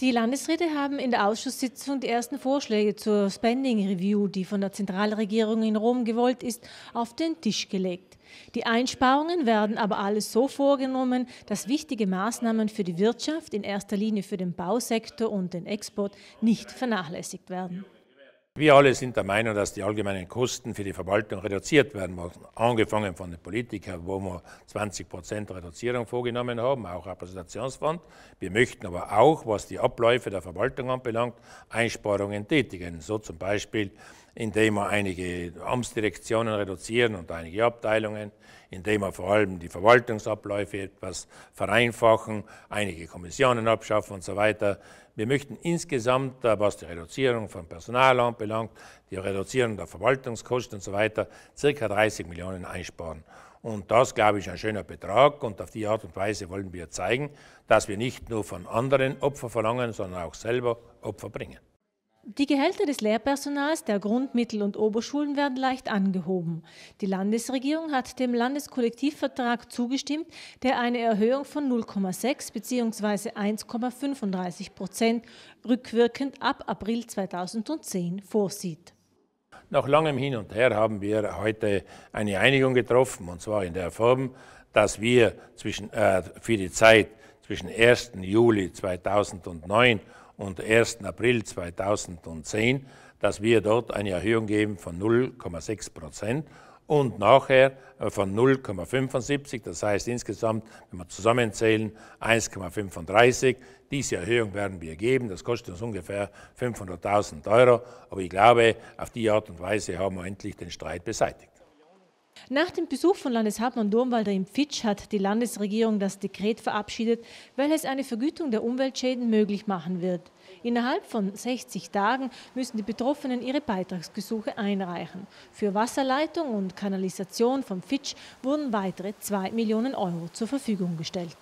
Die Landesräte haben in der Ausschusssitzung die ersten Vorschläge zur Spending Review, die von der Zentralregierung in Rom gewollt ist, auf den Tisch gelegt. Die Einsparungen werden aber alles so vorgenommen, dass wichtige Maßnahmen für die Wirtschaft, in erster Linie für den Bausektor und den Export, nicht vernachlässigt werden. Wir alle sind der Meinung, dass die allgemeinen Kosten für die Verwaltung reduziert werden müssen. Angefangen von den Politikern, wo wir 20 Prozent Reduzierung vorgenommen haben, auch Repräsentationsfonds. Wir möchten aber auch, was die Abläufe der Verwaltung anbelangt, Einsparungen tätigen. So zum Beispiel indem wir einige Amtsdirektionen reduzieren und einige Abteilungen, indem wir vor allem die Verwaltungsabläufe etwas vereinfachen, einige Kommissionen abschaffen und so weiter. Wir möchten insgesamt, äh, was die Reduzierung von Personal anbelangt, die Reduzierung der Verwaltungskosten und so weiter, circa 30 Millionen einsparen. Und das, glaube ich, ist ein schöner Betrag. Und auf die Art und Weise wollen wir zeigen, dass wir nicht nur von anderen Opfer verlangen, sondern auch selber Opfer bringen. Die Gehälter des Lehrpersonals der Grund-, Mittel- und Oberschulen werden leicht angehoben. Die Landesregierung hat dem Landeskollektivvertrag zugestimmt, der eine Erhöhung von 0,6 bzw. 1,35 Prozent rückwirkend ab April 2010 vorsieht. Nach langem Hin und Her haben wir heute eine Einigung getroffen, und zwar in der Form, dass wir zwischen, äh, für die Zeit zwischen 1. Juli 2009 und 1. April 2010, dass wir dort eine Erhöhung geben von 0,6 Prozent und nachher äh, von 0,75, das heißt insgesamt, wenn wir zusammenzählen, 1,35. Diese Erhöhung werden wir geben, das kostet uns ungefähr 500.000 Euro, aber ich glaube, auf die Art und Weise haben wir endlich den Streit beseitigt. Nach dem Besuch von Landeshauptmann Durmwalder im Fitsch hat die Landesregierung das Dekret verabschiedet, welches eine Vergütung der Umweltschäden möglich machen wird. Innerhalb von 60 Tagen müssen die Betroffenen ihre Beitragsgesuche einreichen. Für Wasserleitung und Kanalisation vom Fitsch wurden weitere 2 Millionen Euro zur Verfügung gestellt.